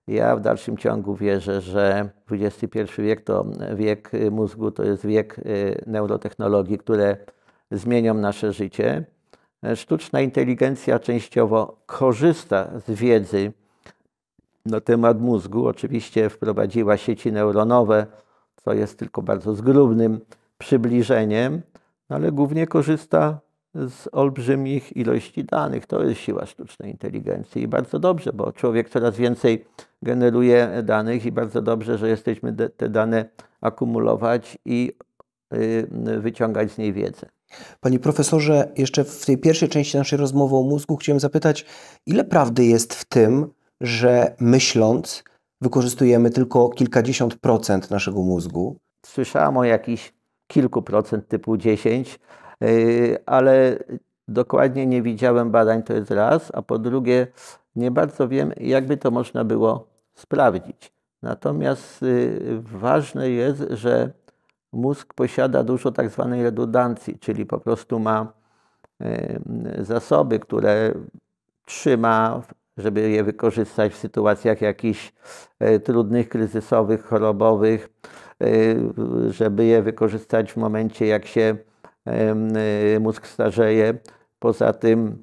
Ja w dalszym ciągu wierzę, że XXI wiek to wiek e, mózgu, to jest wiek e, neurotechnologii, które zmienią nasze życie. E, sztuczna inteligencja częściowo korzysta z wiedzy na temat mózgu. Oczywiście wprowadziła sieci neuronowe, co jest tylko bardzo zgrubnym przybliżeniem, ale głównie korzysta z olbrzymich ilości danych. To jest siła sztucznej inteligencji i bardzo dobrze, bo człowiek coraz więcej generuje danych i bardzo dobrze, że jesteśmy te dane akumulować i y, wyciągać z niej wiedzę. Panie profesorze, jeszcze w tej pierwszej części naszej rozmowy o mózgu chciałem zapytać, ile prawdy jest w tym, że myśląc wykorzystujemy tylko kilkadziesiąt procent naszego mózgu? Słyszałam o jakichś kilku procent typu 10, yy, ale dokładnie nie widziałem badań, to jest raz, a po drugie nie bardzo wiem, jakby to można było sprawdzić. Natomiast yy, ważne jest, że mózg posiada dużo tak zwanej redundancji, czyli po prostu ma zasoby, które trzyma, żeby je wykorzystać w sytuacjach jakichś e, trudnych, kryzysowych, chorobowych, e, żeby je wykorzystać w momencie, jak się e, mózg starzeje. Poza tym,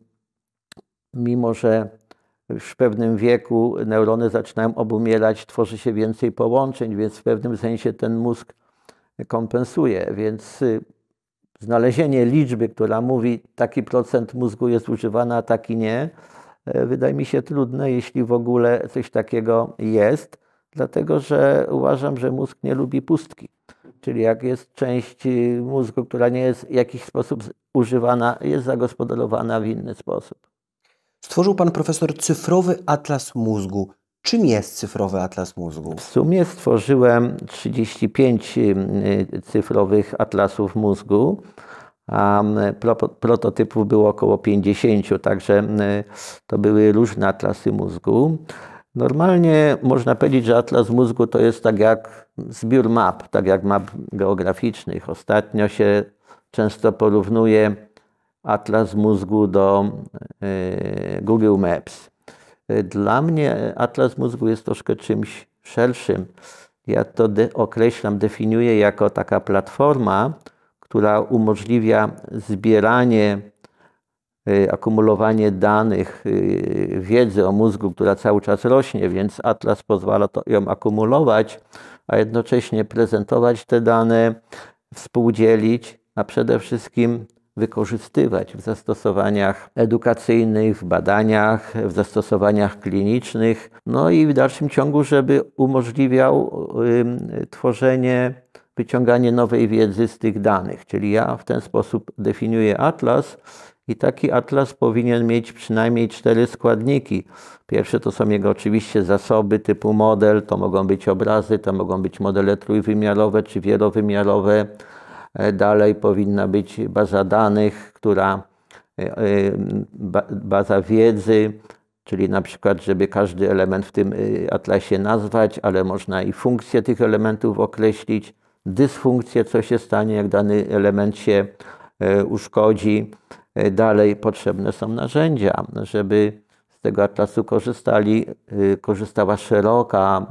mimo że w pewnym wieku neurony zaczynają obumierać, tworzy się więcej połączeń, więc w pewnym sensie ten mózg kompensuje. Więc y, znalezienie liczby, która mówi taki procent mózgu jest używany, a taki nie, e, wydaje mi się trudne, jeśli w ogóle coś takiego jest, dlatego że uważam, że mózg nie lubi pustki. Czyli jak jest część y, mózgu, która nie jest w jakiś sposób używana, jest zagospodarowana w inny sposób. Stworzył pan profesor cyfrowy atlas mózgu. Czym jest cyfrowy atlas mózgu? W sumie stworzyłem 35 y, y, cyfrowych atlasów mózgu. A prototypów było około 50, także to były różne atlasy mózgu. Normalnie można powiedzieć, że atlas mózgu to jest tak jak zbiór map, tak jak map geograficznych. Ostatnio się często porównuje atlas mózgu do y, Google Maps. E, dla mnie atlas mózgu jest troszkę czymś szerszym. Ja to de określam, definiuję jako taka platforma, która umożliwia zbieranie, e, akumulowanie danych, e, wiedzy o mózgu, która cały czas rośnie, więc atlas pozwala to, ją akumulować, a jednocześnie prezentować te dane, współdzielić, a przede wszystkim wykorzystywać w zastosowaniach edukacyjnych, w badaniach, w zastosowaniach klinicznych, no i w dalszym ciągu, żeby umożliwiał tworzenie, wyciąganie nowej wiedzy z tych danych. Czyli ja w ten sposób definiuję atlas i taki atlas powinien mieć przynajmniej cztery składniki. Pierwsze to są jego oczywiście zasoby typu model, to mogą być obrazy, to mogą być modele trójwymiarowe czy wielowymiarowe, E, dalej powinna być baza danych, która e, e, baza wiedzy, czyli na przykład, żeby każdy element w tym atlasie nazwać, ale można i funkcje tych elementów określić, dysfunkcje, co się stanie, jak dany element się uszkodzi. Dalej potrzebne są narzędzia, żeby z tego atlasu korzystali, korzystała szeroka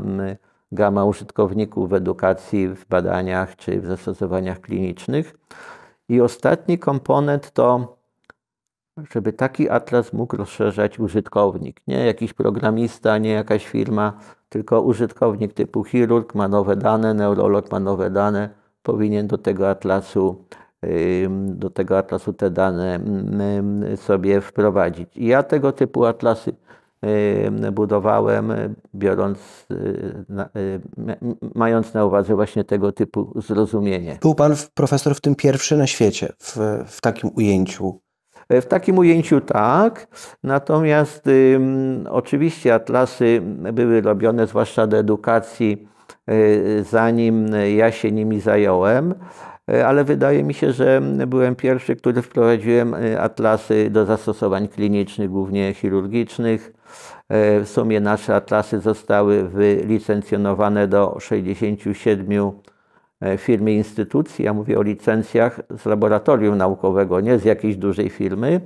gama użytkowników w edukacji, w badaniach czy w zastosowaniach klinicznych. I ostatni komponent to, żeby taki atlas mógł rozszerzać użytkownik. Nie jakiś programista, nie jakaś firma, tylko użytkownik typu chirurg ma nowe dane, neurolog ma nowe dane, powinien do tego atlasu do tego atlasu te dane sobie wprowadzić. I ja tego typu atlasy budowałem, biorąc, y, y, mając na uwadze właśnie tego typu zrozumienie. Był Pan profesor w tym pierwszy na świecie, w, w takim ujęciu w takim ujęciu tak, natomiast oczywiście atlasy były robione, zwłaszcza do edukacji, y, zanim ja się nimi zająłem, y, ale wydaje mi się, że byłem pierwszy, który wprowadziłem y, atlasy do zastosowań klinicznych, głównie chirurgicznych. E, w sumie nasze atlasy zostały wylicencjonowane do 67 firm i instytucji. Ja mówię o licencjach z laboratorium naukowego, nie z jakiejś dużej firmy.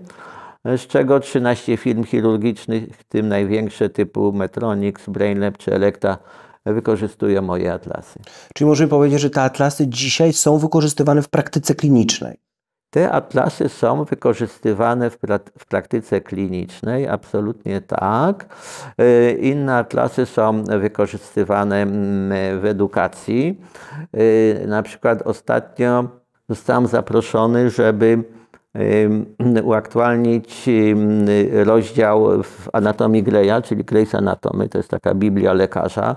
E, z czego 13 firm chirurgicznych, w tym największe typu Metronix, BrainLab czy Elekta, wykorzystują moje atlasy. Czyli możemy powiedzieć, że te atlasy dzisiaj są wykorzystywane w praktyce klinicznej? Te atlasy są wykorzystywane w, prak w, praktyce klinicznej, absolutnie tak. Y, inne atlasy są wykorzystywane mm, w edukacji. Y, na przykład ostatnio zostałem zaproszony, żeby y, uaktualnić rozdział w anatomii Greya, czyli Grey's Anatomy, to jest taka Biblia lekarza,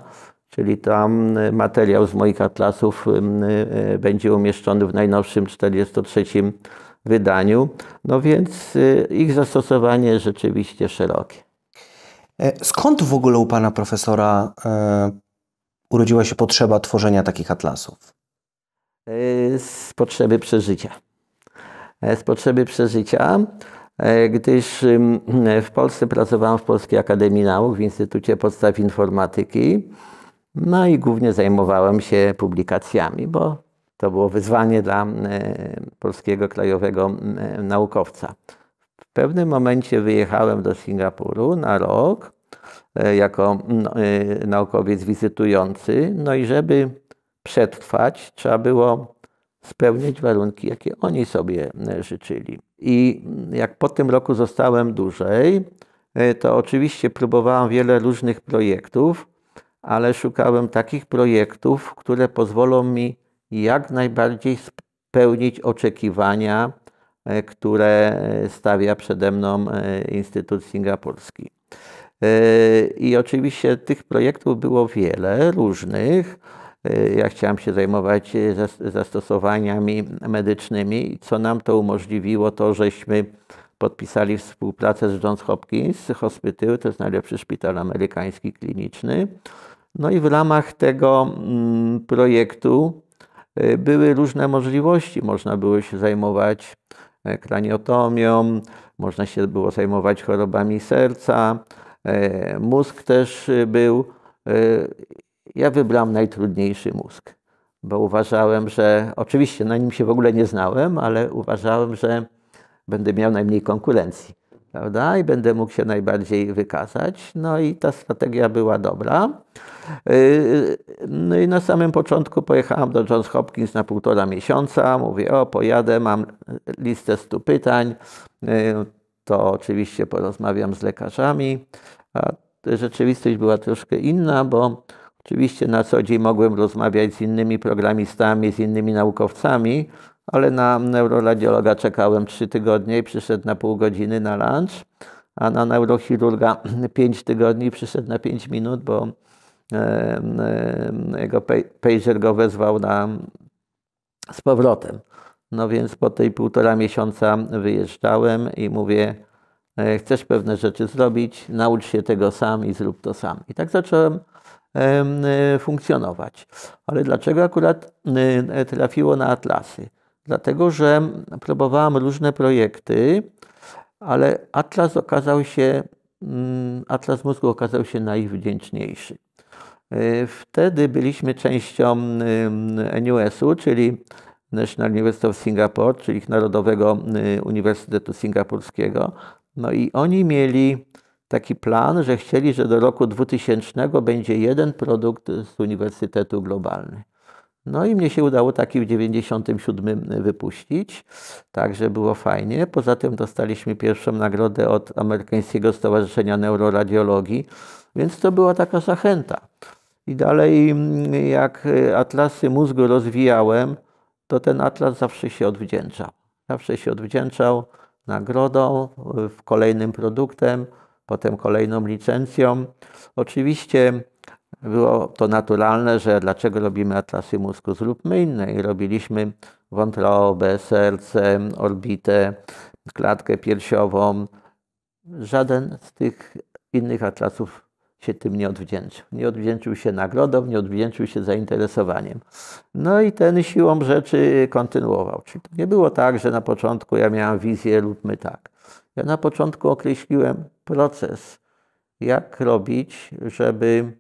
czyli tam y, materiał z moich atlasów y, y, będzie umieszczony w najnowszym 43 wydaniu. No więc ich zastosowanie rzeczywiście szerokie. E, skąd w ogóle u pana profesora e, urodziła się potrzeba tworzenia takich atlasów? E, z potrzeby przeżycia. Z potrzeby przeżycia gdyż w Polsce pracowałem w Polskiej Akademii Nauk w Instytucie Podstaw Informatyki no i głównie zajmowałem się publikacjami, bo to było wyzwanie dla e, polskiego krajowego e, naukowca. W pewnym momencie wyjechałem do Singapuru na rok e, jako naukowiec wizytujący. No i żeby przetrwać, trzeba było spełnić warunki, jakie oni sobie życzyli. I jak po tym roku zostałem dłużej, to oczywiście próbowałem wiele różnych projektów, ale szukałem takich projektów, które pozwolą mi jak najbardziej spełnić oczekiwania, e, które e, stawia przede mną e, Instytut Singapurski. I oczywiście tych projektów było wiele różnych. Ja chciałem się zajmować zastosowaniami medycznymi, co nam to umożliwiło to, żeśmy podpisali współpracę z Johns Hopkins Hospital, to jest najlepszy szpital amerykański kliniczny. No i w ramach tego mm, projektu y, były różne możliwości. Można było się zajmować e, kraniotomią, można się było zajmować chorobami serca, e, mózg też y, był. Y, ja wybrałem najtrudniejszy mózg, bo uważałem, że oczywiście na nim się w ogóle nie znałem, ale uważałem, że będę miał najmniej konkurencji prawda? I będę mógł się najbardziej wykazać. No i ta strategia była dobra. Y, no i na samym początku pojechałam do Johns Hopkins na półtora miesiąca. Mówię, o, pojadę, mam listę stu pytań. Y, to oczywiście porozmawiam z lekarzami. A rzeczywistość była troszkę inna, bo Oczywiście na co dzień mogłem rozmawiać z innymi programistami, z innymi naukowcami, ale na neuroradiologa czekałem 3 tygodnie i przyszedł na pół godziny na lunch, a na neurochirurga 5 tygodni przyszedł na 5 minut, bo e, e, jego pej pager go wezwał na, z powrotem. No więc po tej półtora miesiąca wyjeżdżałem i mówię, e, chcesz pewne rzeczy zrobić, naucz się tego sam i zrób to sam. I tak zacząłem e, funkcjonować. Ale dlaczego akurat e, trafiło na atlasy? dlatego że próbowałam różne projekty, ale atlas okazał się, mm, atlas mózgu okazał się najwdzięczniejszy. Y, wtedy byliśmy częścią y, NUS-u, czyli National University of Singapore, czyli ich Narodowego y, Uniwersytetu Singapurskiego. No i oni mieli taki plan, że chcieli, że do roku 2000 będzie jeden produkt z Uniwersytetu Globalny. No i mnie się udało taki w 97 wypuścić, także było fajnie. Poza tym dostaliśmy pierwszą nagrodę od Amerykańskiego Stowarzyszenia Neuroradiologii, więc to była taka zachęta. I dalej jak atlasy mózgu rozwijałem, to ten atlas zawsze się odwdzięczał. Zawsze się odwdzięczał nagrodą, kolejnym produktem, potem kolejną licencją. Oczywiście było to naturalne, że dlaczego robimy atlasy mózgu, zróbmy inne. I robiliśmy wątrobę, serce, orbitę, klatkę piersiową. Żaden z tych innych atlasów się tym nie odwdzięczył. Nie odwdzięczył się nagrodą, nie odwdzięczył się zainteresowaniem. No i ten siłą rzeczy kontynuował. Czyli to nie było tak, że na początku ja miałem wizję, róbmy tak. Ja na początku określiłem proces, jak robić, żeby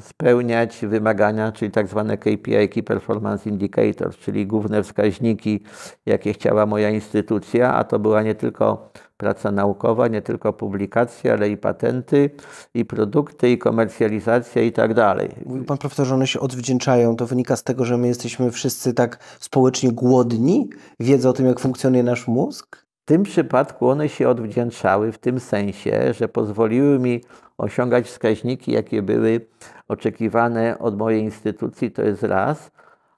spełniać wymagania, czyli tak zwane KPI, Key Performance Indicators, czyli główne wskaźniki, jakie chciała moja instytucja, a to była nie tylko praca naukowa, nie tylko publikacja, ale i patenty, i produkty, i komercjalizacja i tak dalej. Mówił pan profesor, że one się odwdzięczają. To wynika z tego, że my jesteśmy wszyscy tak społecznie głodni wiedzy o tym, jak funkcjonuje nasz mózg? W tym przypadku one się odwdzięczały w tym sensie, że pozwoliły mi osiągać wskaźniki, jakie były oczekiwane od mojej instytucji, to jest raz.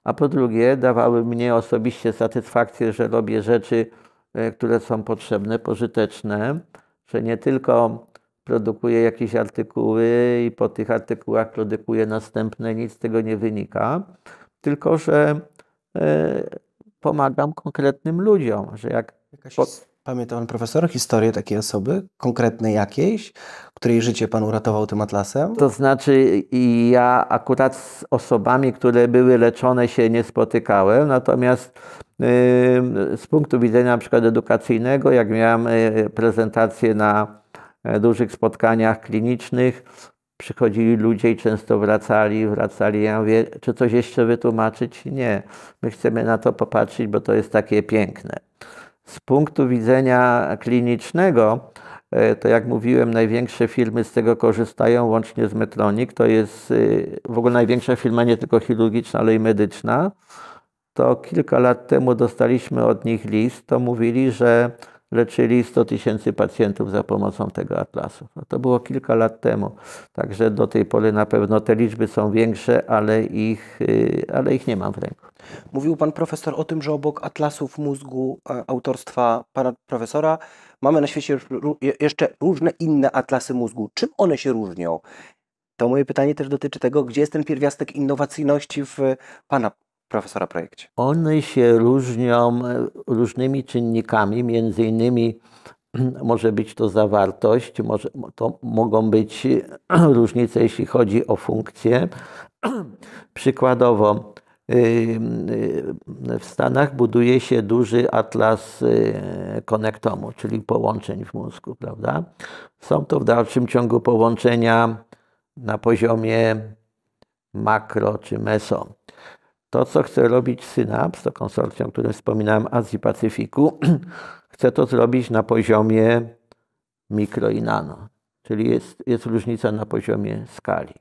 A po drugie, dawały mnie osobiście satysfakcję, że robię rzeczy, e, które są potrzebne, pożyteczne, że nie tylko produkuję jakieś artykuły i po tych artykułach produkuję następne, nic z tego nie wynika, tylko że e, pomagam konkretnym ludziom, że jak. Jakaś Pamięta pan profesor historię takiej osoby, konkretnej jakiejś, której życie pan uratował tym atlasem? To znaczy, ja akurat z osobami, które były leczone, się nie spotykałem, natomiast z punktu widzenia na przykład edukacyjnego, jak miałem y, prezentacje na e, dużych spotkaniach klinicznych, przychodzili ludzie i często wracali, wracali. Ja mówię, czy coś jeszcze wytłumaczyć? Nie. My chcemy na to popatrzeć, bo to jest takie piękne. Z punktu widzenia klinicznego, e, to jak mówiłem, największe firmy z tego korzystają, łącznie z Metronik. To jest e, w ogóle największa firma, nie tylko chirurgiczna, ale i medyczna. To kilka lat temu dostaliśmy od nich list, to mówili, że leczyli 100 tysięcy pacjentów za pomocą tego atlasu. No to było kilka lat temu, także do tej pory na pewno te liczby są większe, ale ich, y, ale ich nie mam w ręku. Mówił pan profesor o tym, że obok atlasów mózgu autorstwa pana profesora mamy na świecie jeszcze różne inne atlasy mózgu. Czym one się różnią? To moje pytanie też dotyczy tego, gdzie jest ten pierwiastek innowacyjności w y, pana profesora projekcie? One się różnią różnymi czynnikami, między innymi może być to zawartość, może, to mogą być różnice, jeśli chodzi o funkcję. Przykładowo, y, w Stanach buduje się duży atlas y, konektomu, czyli połączeń w mózgu, prawda? Są to w dalszym ciągu połączenia na poziomie makro czy meso. To, co chce robić Synaps, to konsorcjum, o którym wspominałem, Azji-Pacyfiku, chce to zrobić na poziomie mikro i nano, czyli jest, jest różnica na poziomie skali.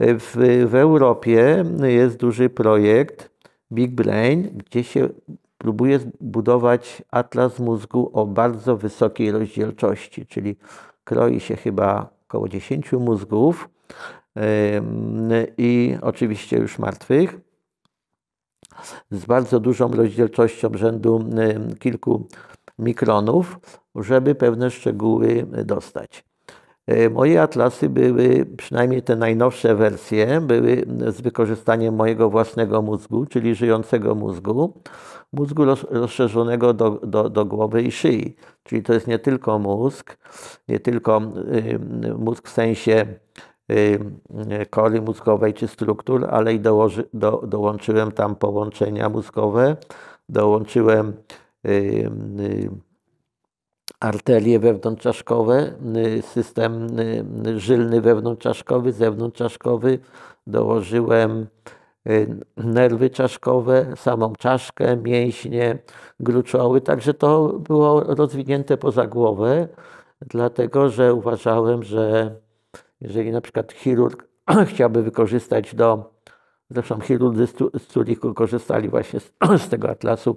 W, w Europie jest duży projekt Big Brain, gdzie się próbuje budować atlas mózgu o bardzo wysokiej rozdzielczości, czyli kroi się chyba około 10 mózgów yy, i oczywiście już martwych z bardzo dużą rozdzielczością rzędu y, kilku mikronów, żeby pewne szczegóły dostać. Y, moje atlasy były, przynajmniej te najnowsze wersje, były z wykorzystaniem mojego własnego mózgu, czyli żyjącego mózgu, mózgu rozszerzonego do, do, do głowy i szyi. Czyli to jest nie tylko mózg, nie tylko y, mózg w sensie Y, y, kory mózgowej czy struktur, ale i dołoży, do, dołączyłem tam połączenia mózgowe, dołączyłem y, arterie wewnątrzczaszkowe, system żylny wewnątrzczaszkowy, zewnątrzczaszkowy, dołożyłem nerwy czaszkowe, samą czaszkę, mięśnie, gruczoły. Także to było rozwinięte poza głowę, dlatego że uważałem, że jeżeli na przykład chirurg chciałby wykorzystać do, zresztą chirurdzy z Zurichu korzystali właśnie z, z, tego atlasu,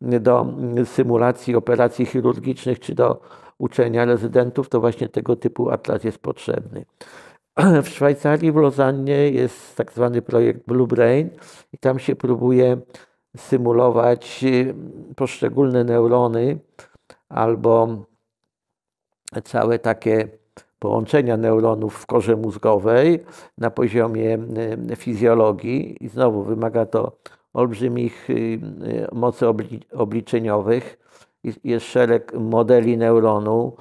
do symulacji operacji chirurgicznych czy do uczenia rezydentów, to właśnie tego typu atlas jest potrzebny. W Szwajcarii, w Lozannie jest tak zwany projekt Blue Brain i tam się próbuje symulować y, poszczególne neurony albo całe takie połączenia neuronów w korze mózgowej na poziomie y, fizjologii i znowu wymaga to olbrzymich y, y, mocy obliczeniowych. Jest szereg modeli neuronu,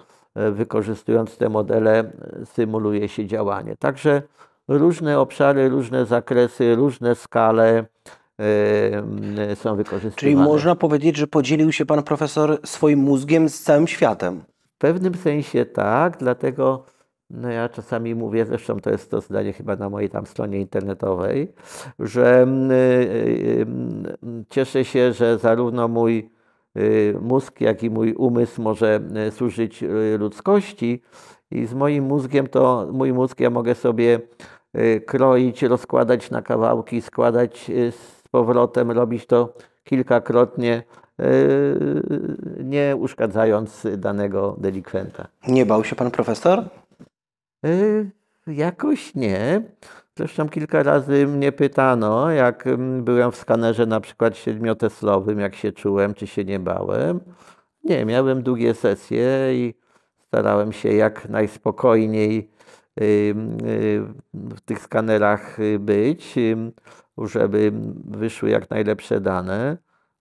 wykorzystując te modele symuluje się działanie. Także różne obszary, różne zakresy, różne skale są wykorzystywane. Czyli można powiedzieć, że podzielił się pan profesor swoim mózgiem z całym światem pewnym sensie tak, dlatego no ja czasami mówię, zresztą to jest to zdanie chyba na mojej tam stronie internetowej, że mm, y, y, y, cieszę się, że zarówno mój mózg, jak i mój umysł może służyć ludzkości i z moim mózgiem to mój mózg ja mogę sobie kroić, rozkładać na kawałki, składać z powrotem, robić to kilkakrotnie Y, nie uszkadzając danego delikwenta. Nie bał się pan profesor? Y, jakoś nie. Zresztą kilka razy mnie pytano, jak mm, byłem w skanerze na przykład siedmioteslowym, jak się czułem, czy się nie bałem. Nie, miałem długie sesje i starałem się jak najspokojniej y, w tych skanerach być, żeby wyszły jak najlepsze dane.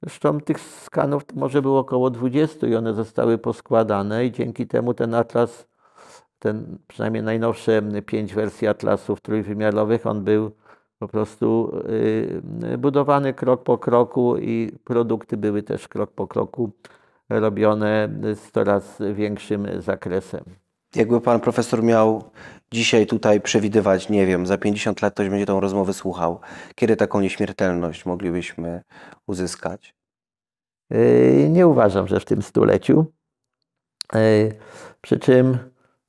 Zresztą tych skanów może było około 20 i one zostały poskładane i dzięki temu ten atlas, ten przynajmniej najnowsze pięć wersji atlasów trójwymiarowych, on był po prostu y, budowany krok po kroku i produkty były też krok po kroku robione z coraz większym zakresem jakby pan profesor miał dzisiaj tutaj przewidywać, nie wiem, za 50 lat ktoś będzie tą rozmowę słuchał, kiedy taką nieśmiertelność moglibyśmy uzyskać? Yy, nie uważam, że w tym stuleciu. Yy, przy czym,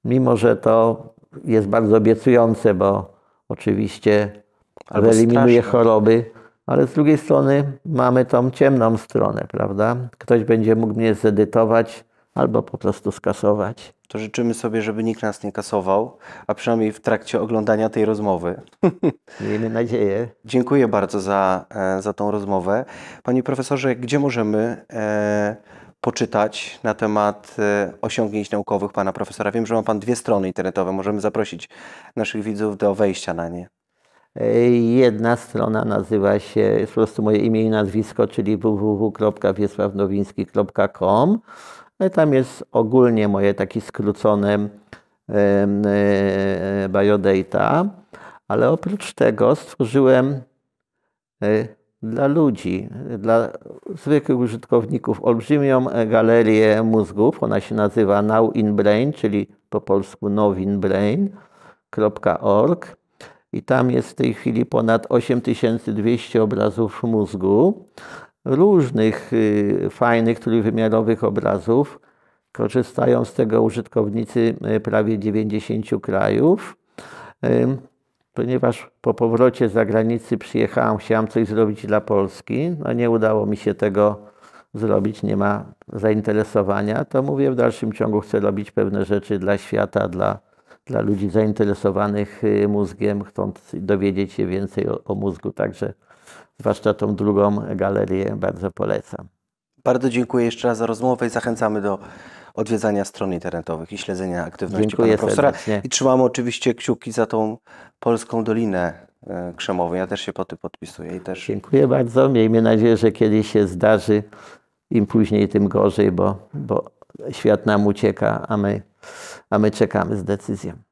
mimo że to jest bardzo obiecujące, bo oczywiście Albo wyeliminuje straszne. choroby, ale z drugiej strony mamy tą ciemną stronę, prawda? Ktoś będzie mógł mnie zedytować albo po prostu skasować to życzymy sobie, żeby nikt nas nie kasował, a przynajmniej w trakcie oglądania tej rozmowy. Miejmy nadzieję. Dziękuję bardzo za, e, za tą rozmowę. Panie profesorze, gdzie możemy e, poczytać na temat e, osiągnięć naukowych pana profesora? Wiem, że ma pan dwie strony internetowe. Możemy zaprosić naszych widzów do wejścia na nie. E, jedna strona nazywa się, jest po prostu moje imię i nazwisko, czyli www.wiesławnowiński.com. No i tam jest ogólnie moje taki skrócone e, biodata, ale oprócz tego stworzyłem e, dla ludzi, dla zwykłych użytkowników olbrzymią galerię mózgów. Ona się nazywa Now in Brain, czyli po polsku nowinbrain.org i tam jest w tej chwili ponad 8200 obrazów mózgu różnych y, fajnych trójwymiarowych obrazów. Korzystają z tego użytkownicy y, prawie 90 krajów. Ponieważ po powrocie z zagranicy przyjechałam, chciałam coś zrobić dla Polski, no nie udało mi się tego zrobić, nie ma zainteresowania, to mówię w dalszym ciągu chcę robić pewne rzeczy dla świata, dla, dla ludzi zainteresowanych y, mózgiem, chcąc dowiedzieć się więcej o, o mózgu. Także zwłaszcza tą drugą galerię bardzo polecam. Bardzo dziękuję jeszcze raz za rozmowę i zachęcamy do odwiedzania stron internetowych i śledzenia aktywności dziękuję pana profesora. Serdecznie. I trzymamy oczywiście kciuki za tą polską dolinę e, krzemową. Ja też się po tym podpisuję. I też... Dziękuję bardzo. Miejmy nadzieję, że kiedyś się zdarzy. Im później, tym gorzej, bo, bo świat nam ucieka, a my, a my czekamy z decyzją.